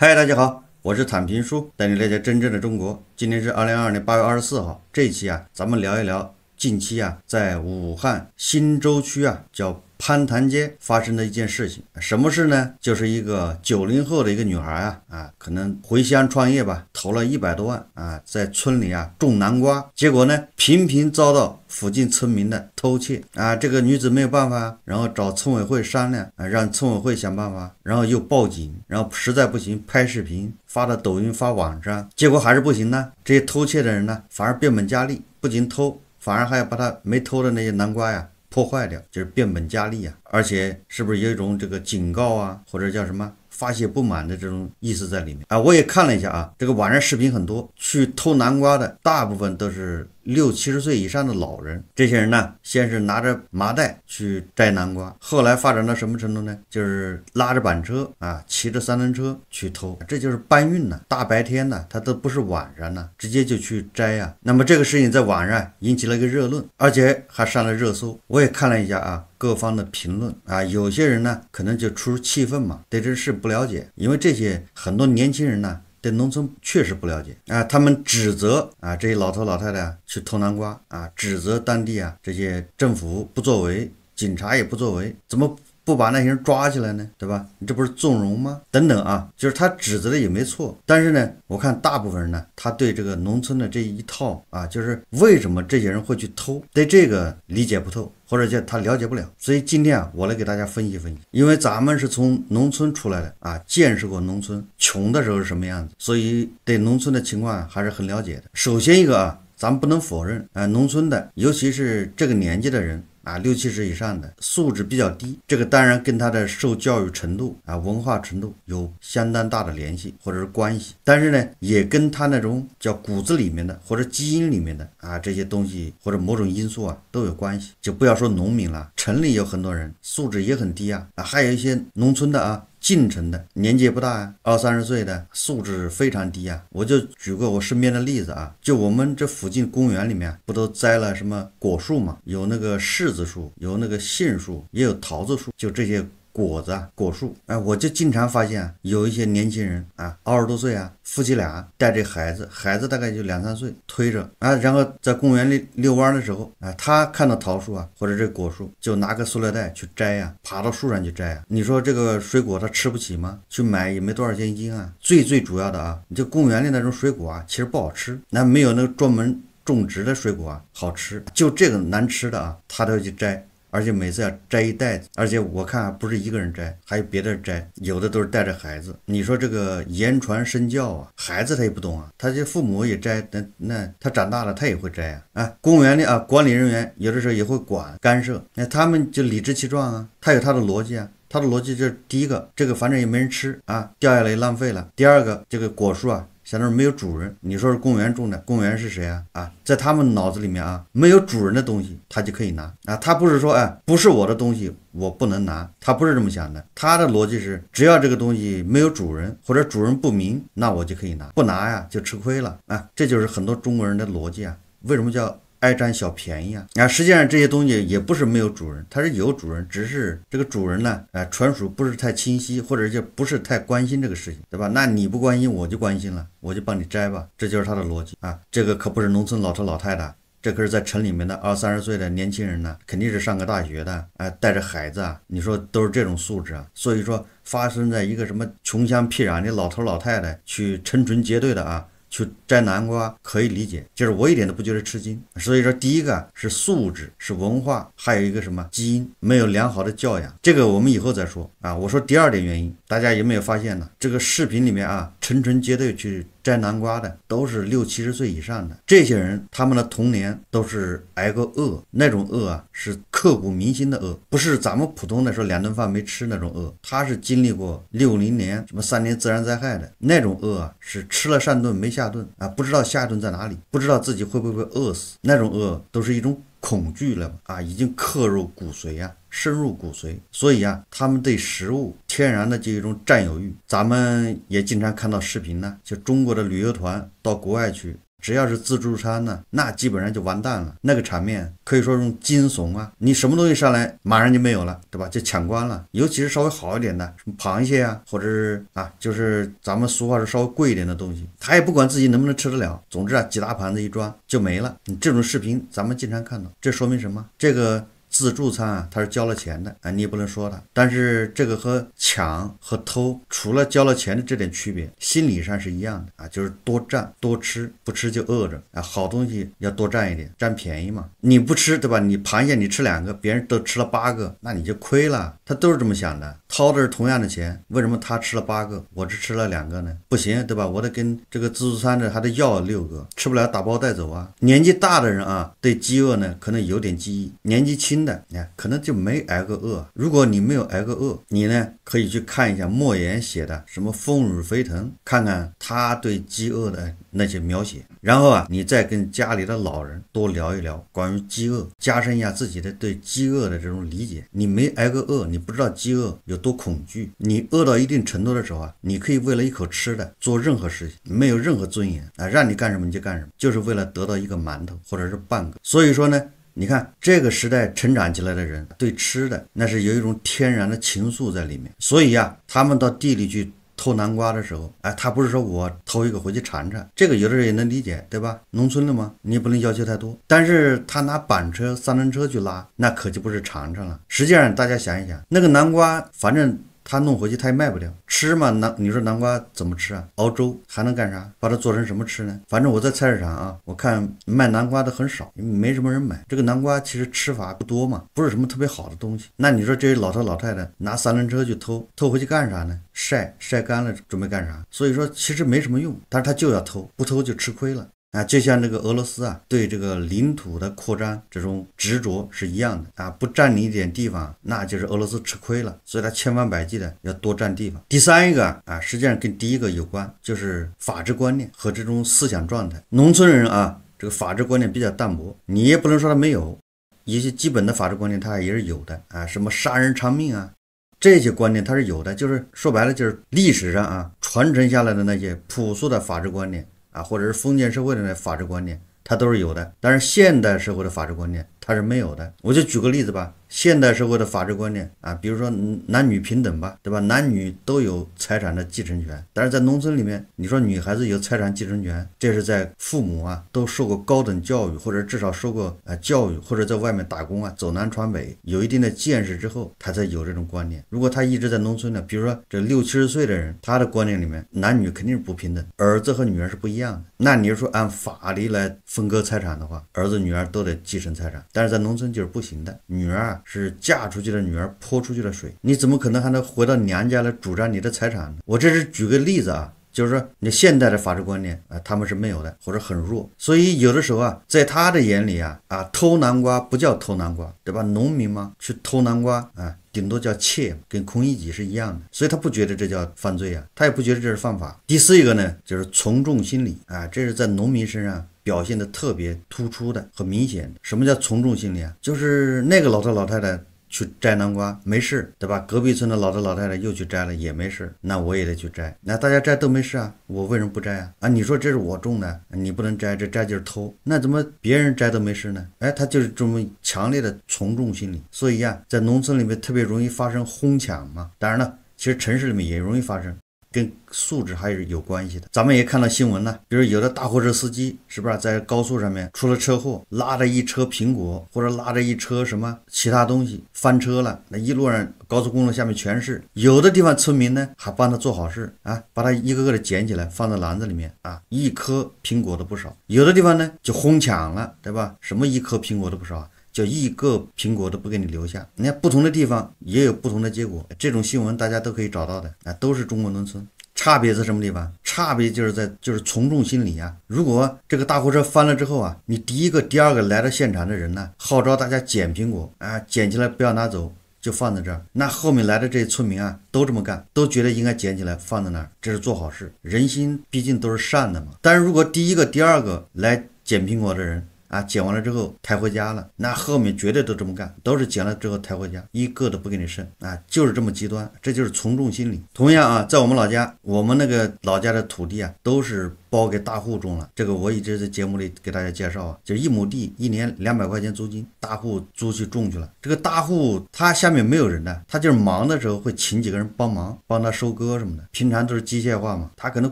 嗨，大家好，我是坦平叔，带你了解真正的中国。今天是二零二二年八月二十四号，这一期啊，咱们聊一聊近期啊，在武汉新洲区啊，叫。潘潭街发生的一件事情，什么事呢？就是一个九零后的一个女孩啊啊，可能回乡创业吧，投了一百多万啊，在村里啊种南瓜，结果呢频频遭到附近村民的偷窃啊。这个女子没有办法，然后找村委会商量，啊，让村委会想办法，然后又报警，然后实在不行拍视频发到抖音发网上，结果还是不行呢。这些偷窃的人呢反而变本加厉，不仅偷，反而还要把他没偷的那些南瓜呀。破坏掉就是变本加厉啊，而且是不是有一种这个警告啊，或者叫什么发泄不满的这种意思在里面啊？我也看了一下啊，这个网上视频很多，去偷南瓜的大部分都是。六七十岁以上的老人，这些人呢，先是拿着麻袋去摘南瓜，后来发展到什么程度呢？就是拉着板车啊，骑着三轮车去偷，这就是搬运呢。大白天呢，他都不是晚上呢，直接就去摘呀。那么这个事情在晚上引起了一个热论，而且还上了热搜。我也看了一下啊，各方的评论啊，有些人呢可能就出于气愤嘛，对这事不了解，因为这些很多年轻人呢。对农村确实不了解啊，他们指责啊这些老头老太太去偷南瓜啊，指责当地啊这些政府不作为，警察也不作为，怎么？不把那些人抓起来呢，对吧？你这不是纵容吗？等等啊，就是他指责的也没错，但是呢，我看大部分人呢，他对这个农村的这一套啊，就是为什么这些人会去偷，对这个理解不透，或者叫他了解不了。所以今天啊，我来给大家分析分析，因为咱们是从农村出来的啊，见识过农村穷的时候是什么样子，所以对农村的情况还是很了解的。首先一个啊，咱们不能否认啊，农村的，尤其是这个年纪的人。啊，六七十以上的素质比较低，这个当然跟他的受教育程度啊、文化程度有相当大的联系或者是关系，但是呢，也跟他那种叫骨子里面的或者基因里面的啊这些东西或者某种因素啊都有关系。就不要说农民了，城里有很多人素质也很低啊，还有一些农村的啊。进城的年纪不大啊，二三十岁的，素质非常低啊。我就举个我身边的例子啊，就我们这附近公园里面不都栽了什么果树嘛？有那个柿子树，有那个杏树，也有桃子树，就这些。果子啊，果树，哎，我就经常发现有一些年轻人啊，二十多岁啊，夫妻俩带着孩子，孩子大概就两三岁，推着啊，然后在公园里遛弯的时候，啊，他看到桃树啊，或者这果树，就拿个塑料袋去摘啊，爬到树上去摘啊。你说这个水果他吃不起吗？去买也没多少钱一斤啊。最最主要的啊，你这公园里那种水果啊，其实不好吃，那没有那个专门种植的水果啊好吃，就这个难吃的啊，他都要去摘。而且每次要摘一袋子，而且我看不是一个人摘，还有别的摘，有的都是带着孩子。你说这个言传身教啊，孩子他也不懂啊，他这父母也摘，那那他长大了他也会摘啊。啊，公园的啊管理人员有的时候也会管干涉，那他们就理直气壮啊，他有他的逻辑啊，他的逻辑就是第一个，这个反正也没人吃啊，掉下来也浪费了；第二个，这个果树啊。相当于没有主人，你说是公园种的，公园是谁啊？啊，在他们脑子里面啊，没有主人的东西他就可以拿啊，他不是说哎，不是我的东西我不能拿，他不是这么想的，他的逻辑是只要这个东西没有主人或者主人不明，那我就可以拿，不拿呀就吃亏了啊，这就是很多中国人的逻辑啊，为什么叫？爱占小便宜啊！看实际上这些东西也不是没有主人，它是有主人，只是这个主人呢，哎，纯属不是太清晰，或者就不是太关心这个事情，对吧？那你不关心，我就关心了，我就帮你摘吧，这就是他的逻辑啊！这个可不是农村老头老太太，这可是在城里面的二三十岁的年轻人呢，肯定是上个大学的，哎，带着孩子啊，你说都是这种素质啊！所以说，发生在一个什么穷乡僻壤的老头老太太去成群结队的啊。去摘南瓜可以理解，就是我一点都不觉得吃惊。所以说，第一个是素质，是文化，还有一个什么基因没有良好的教养，这个我们以后再说啊。我说第二点原因，大家有没有发现呢？这个视频里面啊，成群结队去。摘南瓜的都是六七十岁以上的这些人，他们的童年都是挨过饿，那种饿啊是刻骨铭心的饿，不是咱们普通的说两顿饭没吃那种饿，他是经历过六零年什么三年自然灾害的那种饿啊，是吃了上顿没下顿啊，不知道下一顿在哪里，不知道自己会不会饿死，那种饿都是一种。恐惧了啊，已经刻入骨髓啊，深入骨髓。所以啊，他们对食物天然的就一种占有欲。咱们也经常看到视频呢，就中国的旅游团到国外去。只要是自助餐呢，那基本上就完蛋了。那个场面可以说用惊悚啊！你什么东西上来，马上就没有了，对吧？就抢光了。尤其是稍微好一点的，什么螃蟹啊，或者是啊，就是咱们俗话说稍微贵一点的东西，他也不管自己能不能吃得了。总之啊，几大盘子一装就没了。你这种视频咱们经常看到，这说明什么？这个。自助餐啊，他是交了钱的啊，你也不能说他。但是这个和抢和偷，除了交了钱的这点区别，心理上是一样的啊，就是多占多吃，不吃就饿着啊。好东西要多占一点，占便宜嘛。你不吃对吧？你螃蟹你吃两个，别人都吃了八个，那你就亏了。他都是这么想的。掏的是同样的钱，为什么他吃了八个，我只吃了两个呢？不行，对吧？我得跟这个自助餐的还得要六个，吃不了打包带走啊。年纪大的人啊，对饥饿呢可能有点记忆；年纪轻的，你看可能就没挨过饿。如果你没有挨过饿，你呢可以去看一下莫言写的什么《风雨飞腾》，看看他对饥饿的。那些描写，然后啊，你再跟家里的老人多聊一聊关于饥饿，加深一下自己的对饥饿的这种理解。你没挨过饿，你不知道饥饿有多恐惧。你饿到一定程度的时候啊，你可以为了一口吃的做任何事情，没有任何尊严啊，让你干什么你就干什么，就是为了得到一个馒头或者是半个。所以说呢，你看这个时代成长起来的人对吃的那是有一种天然的情愫在里面，所以呀，他们到地里去。偷南瓜的时候，哎，他不是说我偷一个回去尝尝，这个有的人也能理解，对吧？农村的嘛，你也不能要求太多。但是他拿板车、三轮车去拉，那可就不是尝尝了。实际上，大家想一想，那个南瓜，反正。他弄回去，他也卖不了。吃嘛，南你说南瓜怎么吃啊？熬粥还能干啥？把它做成什么吃呢？反正我在菜市场啊，我看卖南瓜的很少，没什么人买。这个南瓜其实吃法不多嘛，不是什么特别好的东西。那你说这些老头老太太拿三轮车去偷，偷回去干啥呢？晒晒干了，准备干啥？所以说其实没什么用，但是他就要偷，不偷就吃亏了。啊，就像这个俄罗斯啊，对这个领土的扩张这种执着是一样的啊，不占领一点地方，那就是俄罗斯吃亏了，所以他千方百计的要多占地方。第三一个啊，实际上跟第一个有关，就是法治观念和这种思想状态。农村人啊，这个法治观念比较淡薄，你也不能说他没有一些基本的法治观念，他也是有的啊，什么杀人偿命啊，这些观念他是有的，就是说白了就是历史上啊传承下来的那些朴素的法治观念。啊，或者是封建社会的那法治观念，它都是有的。但是现代社会的法治观念。他是没有的，我就举个例子吧。现代社会的法治观念啊，比如说男女平等吧，对吧？男女都有财产的继承权。但是在农村里面，你说女孩子有财产继承权，这是在父母啊都受过高等教育，或者至少受过啊教育，或者在外面打工啊，走南闯北，有一定的见识之后，他才有这种观念。如果他一直在农村呢，比如说这六七十岁的人，他的观念里面男女肯定是不平等，儿子和女儿是不一样的。那你说按法律来分割财产的话，儿子女儿都得继承财产。但是在农村就是不行的，女儿是嫁出去的女儿泼出去的水，你怎么可能还能回到娘家来主张你的财产呢？我这是举个例子啊，就是说你现代的法治观念啊，他们是没有的或者很弱，所以有的时候啊，在他的眼里啊啊偷南瓜不叫偷南瓜，对吧？农民嘛去偷南瓜啊，顶多叫窃，跟孔乙己是一样的，所以他不觉得这叫犯罪啊，他也不觉得这是犯法。第四一个呢，就是从众心理啊，这是在农民身上。表现的特别突出的很明显，什么叫从众心理啊？就是那个老头老太太去摘南瓜，没事，对吧？隔壁村的老头老太太又去摘了，也没事，那我也得去摘。那大家摘都没事啊，我为什么不摘啊？啊，你说这是我种的，你不能摘，这摘就是偷。那怎么别人摘都没事呢？哎，他就是这么强烈的从众心理，所以啊，在农村里面特别容易发生哄抢嘛。当然了，其实城市里面也容易发生。跟素质还是有关系的，咱们也看到新闻了，比如有的大货车司机是不是在高速上面出了车祸，拉着一车苹果或者拉着一车什么其他东西翻车了，那一路上高速公路下面全是，有的地方村民呢还帮他做好事啊，把他一个个的捡起来放在篮子里面啊，一颗苹果都不少，有的地方呢就哄抢了，对吧？什么一颗苹果都不少。就一个苹果都不给你留下，你看不同的地方也有不同的结果，这种新闻大家都可以找到的，啊，都是中国农村，差别在什么地方？差别就是在就是从众心理啊。如果这个大货车翻了之后啊，你第一个、第二个来到现场的人呢，号召大家捡苹果啊，捡起来不要拿走，就放在这儿。那后面来的这些村民啊，都这么干，都觉得应该捡起来放在那儿，这是做好事，人心毕竟都是善的嘛。但是如果第一个、第二个来捡苹果的人，啊，捡完了之后抬回家了，那后面绝对都这么干，都是捡了之后抬回家，一个都不给你剩啊，就是这么极端，这就是从众心理。同样啊，在我们老家，我们那个老家的土地啊，都是包给大户种了。这个我一直在节目里给大家介绍啊，就一亩地一年两百块钱租金，大户租去种去了。这个大户他下面没有人呢，他就是忙的时候会请几个人帮忙帮他收割什么的，平常都是机械化嘛，他可能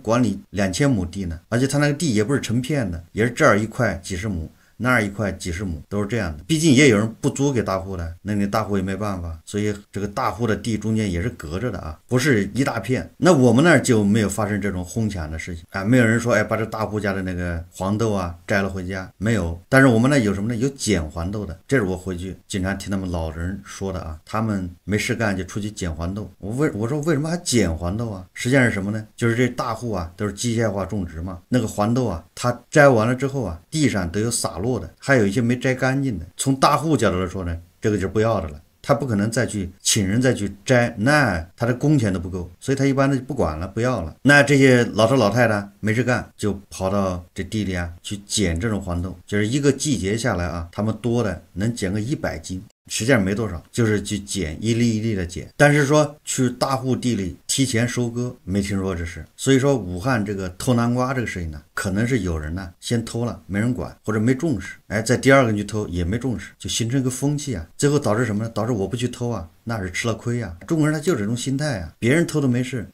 管理两千亩地呢，而且他那个地也不是成片的，也是这儿一块几十亩。那一块几十亩都是这样的，毕竟也有人不租给大户的，那你大户也没办法，所以这个大户的地中间也是隔着的啊，不是一大片。那我们那儿就没有发生这种哄抢的事情啊，没有人说哎把这大户家的那个黄豆啊摘了回家，没有。但是我们那有什么呢？有捡黄豆的，这是我回去经常听他们老人说的啊，他们没事干就出去捡黄豆。我为我说为什么还捡黄豆啊？实际上是什么呢？就是这大户啊都是机械化种植嘛，那个黄豆啊它摘完了之后啊地上都有洒落。还有一些没摘干净的，从大户角度来说呢，这个就是不要的了，他不可能再去请人再去摘，那他的工钱都不够，所以他一般就不管了，不要了。那这些老头老太太没事干，就跑到这地里啊去捡这种黄豆，就是一个季节下来啊，他们多的能捡个一百斤，实际上没多少，就是去捡一粒一粒的捡。但是说去大户地里。提前收割，没听说这事。所以说武汉这个偷南瓜这个事情呢，可能是有人呢先偷了，没人管或者没重视，哎，在第二个人去偷也没重视，就形成一个风气啊。最后导致什么呢？导致我不去偷啊，那是吃了亏呀。中国人他就是这种心态啊，别人偷都没事。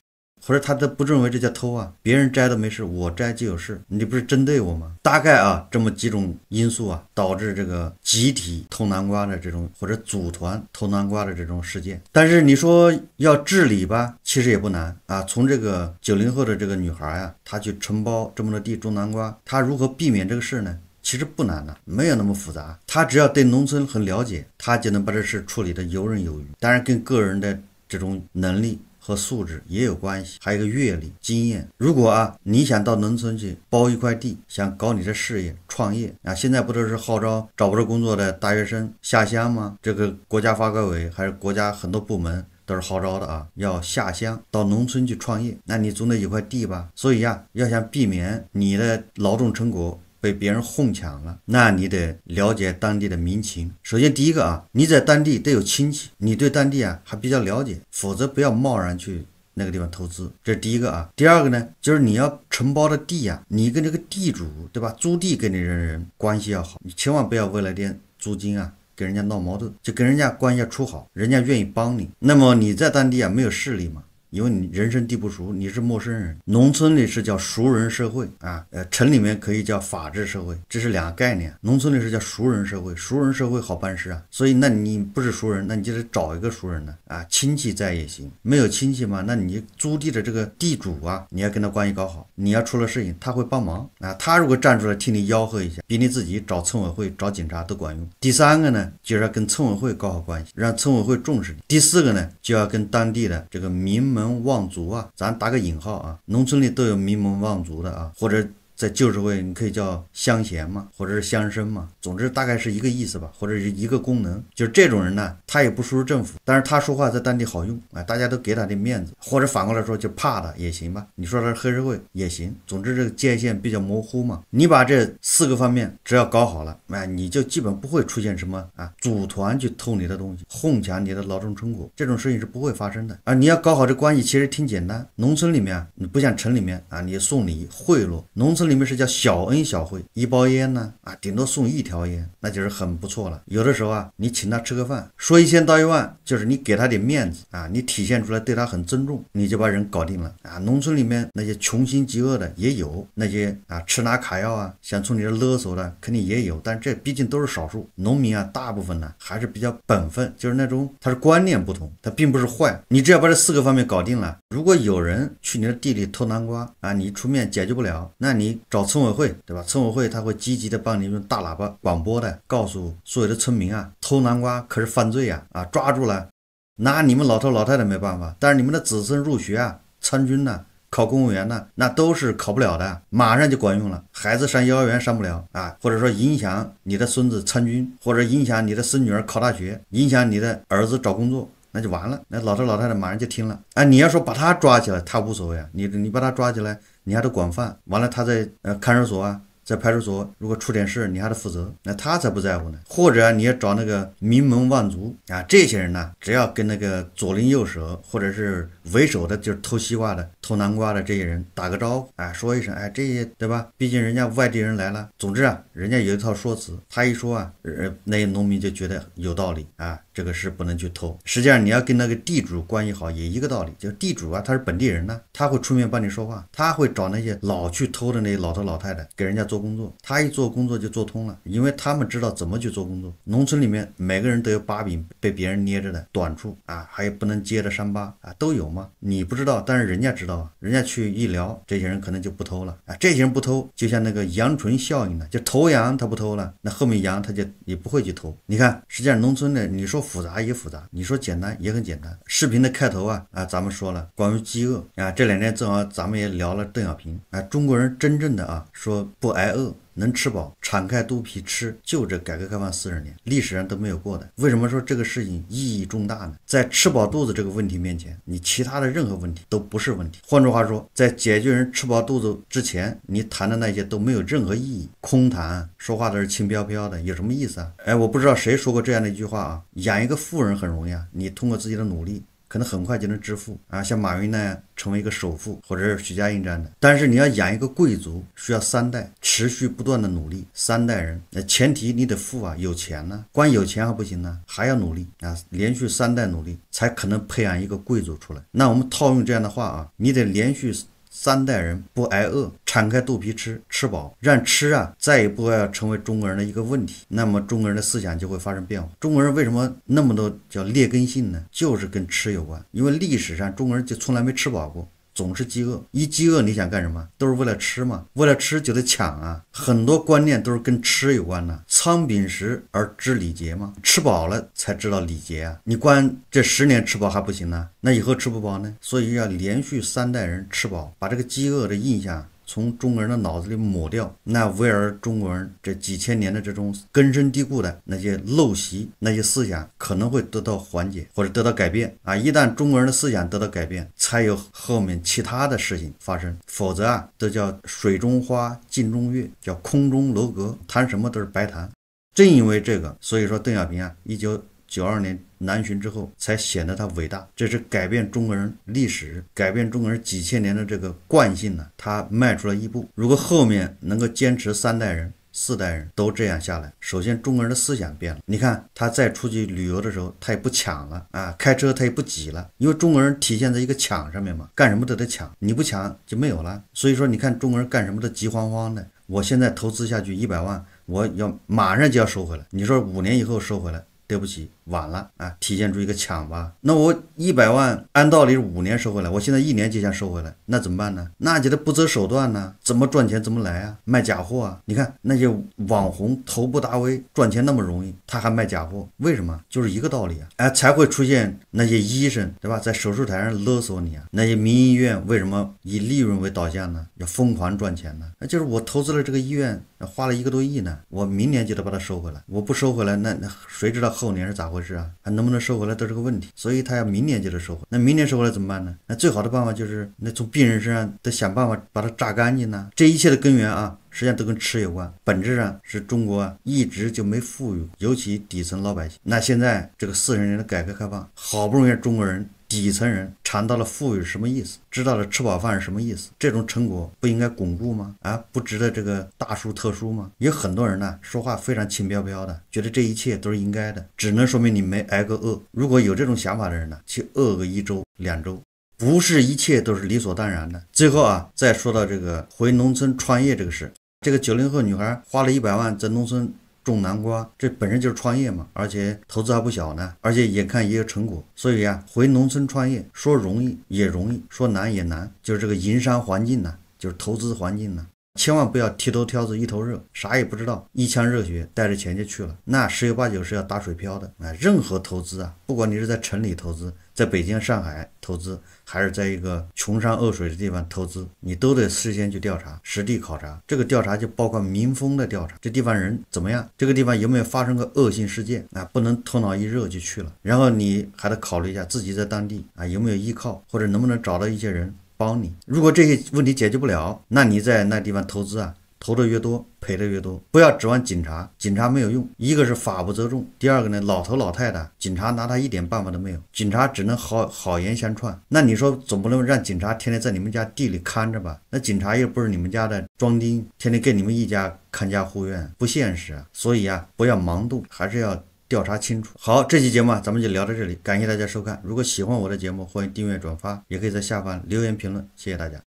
或者他都不认为这叫偷啊，别人摘都没事，我摘就有事，你不是针对我吗？大概啊，这么几种因素啊，导致这个集体偷南瓜的这种或者组团偷南瓜的这种事件。但是你说要治理吧，其实也不难啊。从这个九零后的这个女孩呀，她去承包这么多地种南瓜，她如何避免这个事呢？其实不难的，没有那么复杂。她只要对农村很了解，她就能把这事处理的游刃有余。当然跟个人的这种能力。和素质也有关系，还有个阅历、经验。如果啊，你想到农村去包一块地，想搞你的事业、创业啊，现在不都是号召找不着工作的大学生下乡吗？这个国家发改委还是国家很多部门都是号召的啊，要下乡到农村去创业。那你总得有块地吧？所以呀，要想避免你的劳动成果。被别人哄抢了，那你得了解当地的民情。首先，第一个啊，你在当地得有亲戚，你对当地啊还比较了解，否则不要贸然去那个地方投资。这是第一个啊。第二个呢，就是你要承包的地啊，你跟这个地主对吧，租地跟你的人关系要好，你千万不要为了点租金啊跟人家闹矛盾，就跟人家关系要处好，人家愿意帮你。那么你在当地啊没有势力嘛？因为你人生地不熟，你是陌生人。农村里是叫熟人社会啊，呃，城里面可以叫法治社会，这是两个概念。农村里是叫熟人社会，熟人社会好办事啊。所以，那你不是熟人，那你就得找一个熟人呢啊。亲戚在也行，没有亲戚嘛，那你租地的这个地主啊，你要跟他关系搞好，你要出了事情他会帮忙啊。他如果站出来替你吆喝一下，比你自己找村委会、找警察都管用。第三个呢，就是要跟村委会搞好关系，让村委会重视你。第四个呢，就要跟当地的这个民。门望族啊，咱打个引号啊，农村里都有名门望族的啊，或者。在旧社会，你可以叫乡贤嘛，或者是乡绅嘛，总之大概是一个意思吧，或者是一个功能。就是这种人呢，他也不输入政府，但是他说话在当地好用，哎，大家都给他点面子，或者反过来说就怕他也行吧。你说他是黑社会也行，总之这个界限比较模糊嘛。你把这四个方面只要搞好了，哎，你就基本不会出现什么啊，组团去偷你的东西，哄抢你的劳动成果这种事情是不会发生的啊。你要搞好这关系，其实挺简单。农村里面你不像城里面啊，你送礼贿赂农村。里面是叫小恩小惠，一包烟呢啊，顶多送一条烟，那就是很不错了。有的时候啊，你请他吃个饭，说一千道一万，就是你给他点面子啊，你体现出来对他很尊重，你就把人搞定了啊。农村里面那些穷心极恶的也有，那些啊吃拿卡要啊，想从你这勒索的肯定也有，但这毕竟都是少数。农民啊，大部分呢还是比较本分，就是那种他是观念不同，他并不是坏。你只要把这四个方面搞定了，如果有人去你的地里偷南瓜啊，你出面解决不了，那你。找村委会，对吧？村委会他会积极的帮你用大喇叭广播的，告诉所有的村民啊，偷南瓜可是犯罪呀！啊，抓住了，拿你们老头老太太没办法。但是你们的子孙入学啊、参军呢、考公务员呢，那都是考不了的。马上就管用了，孩子上幼儿园上不了啊，或者说影响你的孙子参军，或者影响你的孙女儿考大学，影响你的儿子找工作，那就完了。那老头老太太马上就听了，哎，你要说把他抓起来，他无所谓啊。你你把他抓起来。你还得管饭，完了他在呃看守所啊，在派出所，如果出点事，你还得负责，那他才不在乎呢。或者你要找那个名门望族啊，这些人呢，只要跟那个左邻右舍或者是为首的，就是偷西瓜的。偷南瓜的这些人打个招呼啊，说一声哎，这些对吧？毕竟人家外地人来了。总之啊，人家有一套说辞，他一说啊，呃，那些农民就觉得有道理啊，这个是不能去偷。实际上你要跟那个地主关系好，也一个道理，就地主啊，他是本地人呢，他会出面帮你说话，他会找那些老去偷的那些老头老太太给人家做工作，他一做工作就做通了，因为他们知道怎么去做工作。农村里面每个人都有把柄被别人捏着的短处啊，还有不能揭的伤疤啊，都有吗？你不知道，但是人家知道。人家去一聊，这些人可能就不偷了啊！这些人不偷，就像那个羊群效应呢，就头羊他不偷了，那后面羊他就也不会去偷。你看，实际上农村的，你说复杂也复杂，你说简单也很简单。视频的开头啊啊，咱们说了关于饥饿啊，这两天正好咱们也聊了邓小平啊，中国人真正的啊，说不挨饿。能吃饱，敞开肚皮吃，就这改革开放四十年历史上都没有过的。为什么说这个事情意义重大呢？在吃饱肚子这个问题面前，你其他的任何问题都不是问题。换句话说，在解决人吃饱肚子之前，你谈的那些都没有任何意义，空谈说话都是轻飘飘的，有什么意思啊？哎，我不知道谁说过这样的一句话啊，养一个富人很容易啊，你通过自己的努力。可能很快就能致富啊，像马云那样成为一个首富，或者是许家印这样的。但是你要养一个贵族，需要三代持续不断的努力，三代人。那前提你得富啊，有钱呢，光有钱还不行呢，还要努力啊，连续三代努力才可能培养一个贵族出来。那我们套用这样的话啊，你得连续三代人不挨饿。敞开肚皮吃，吃饱，让吃啊再也不会成为中国人的一个问题。那么中国人的思想就会发生变化。中国人为什么那么多叫劣根性呢？就是跟吃有关。因为历史上中国人就从来没吃饱过，总是饥饿。一饥饿，你想干什么？都是为了吃嘛。为了吃就得抢啊。很多观念都是跟吃有关的。仓廪实而知礼节嘛，吃饱了才知道礼节啊。你光这十年吃饱还不行呢，那以后吃不饱呢？所以要连续三代人吃饱，把这个饥饿的印象。从中国人的脑子里抹掉，那威尔中国人这几千年的这种根深蒂固的那些陋习、那些思想，可能会得到缓解或者得到改变啊！一旦中国人的思想得到改变，才有后面其他的事情发生，否则啊，都叫水中花、镜中月，叫空中楼阁，谈什么都是白谈。正因为这个，所以说邓小平啊，一九。九二年南巡之后，才显得他伟大。这是改变中国人历史、改变中国人几千年的这个惯性呢。他迈出了一步，如果后面能够坚持三代人、四代人都这样下来，首先中国人的思想变了。你看他再出去旅游的时候，他也不抢了啊，开车他也不挤了，因为中国人体现在一个抢上面嘛，干什么都得抢，你不抢就没有了。所以说，你看中国人干什么都急慌慌的。我现在投资下去一百万，我要马上就要收回来。你说五年以后收回来？对不起，晚了啊！体现出一个抢吧。那我一百万，按道理是五年收回来，我现在一年就想收回来，那怎么办呢？那就得不择手段呢，怎么赚钱怎么来啊！卖假货啊！你看那些网红头不达 V 赚钱那么容易，他还卖假货，为什么？就是一个道理啊！哎，才会出现那些医生对吧，在手术台上勒索你啊！那些民营医院为什么以利润为导向呢？要疯狂赚钱呢？那就是我投资了这个医院。花了一个多亿呢，我明年就得把它收回来。我不收回来，那那谁知道后年是咋回事啊？还能不能收回来都是个问题。所以他要明年就得收回。那明年收回来怎么办呢？那最好的办法就是，那从病人身上得想办法把它榨干净呢。这一切的根源啊，实际上都跟吃有关，本质上是中国一直就没富裕，尤其底层老百姓。那现在这个四十年的改革开放，好不容易中国人。底层人尝到了富裕是什么意思？知道了吃饱饭是什么意思？这种成果不应该巩固吗？啊，不值得这个大书特书吗？有很多人呢，说话非常轻飘飘的，觉得这一切都是应该的，只能说明你没挨过饿。如果有这种想法的人呢，去饿个一周、两周，不是一切都是理所当然的。最后啊，再说到这个回农村创业这个事，这个九零后女孩花了一百万在农村。种南瓜，这本身就是创业嘛，而且投资还不小呢，而且眼看也有成果，所以呀，回农村创业，说容易也容易，说难也难，就是这个营商环境呢，就是投资环境呢，千万不要剃头挑子一头热，啥也不知道，一腔热血带着钱就去了，那十有八九是要打水漂的。哎，任何投资啊，不管你是在城里投资。在北京、上海投资，还是在一个穷山恶水的地方投资，你都得事先去调查、实地考察。这个调查就包括民风的调查，这地方人怎么样？这个地方有没有发生过恶性事件啊？不能头脑一热就去了。然后你还得考虑一下自己在当地啊有没有依靠，或者能不能找到一些人帮你。如果这些问题解决不了，那你在那地方投资啊？投的越多，赔的越多。不要指望警察，警察没有用。一个是法不责众，第二个呢，老头老太太，警察拿他一点办法都没有，警察只能好好言相劝。那你说，总不能让警察天天在你们家地里看着吧？那警察又不是你们家的庄丁，天天给你们一家看家护院，不现实啊。所以啊，不要盲动，还是要调查清楚。好，这期节目啊，咱们就聊到这里，感谢大家收看。如果喜欢我的节目，欢迎订阅、转发，也可以在下方留言评论。谢谢大家。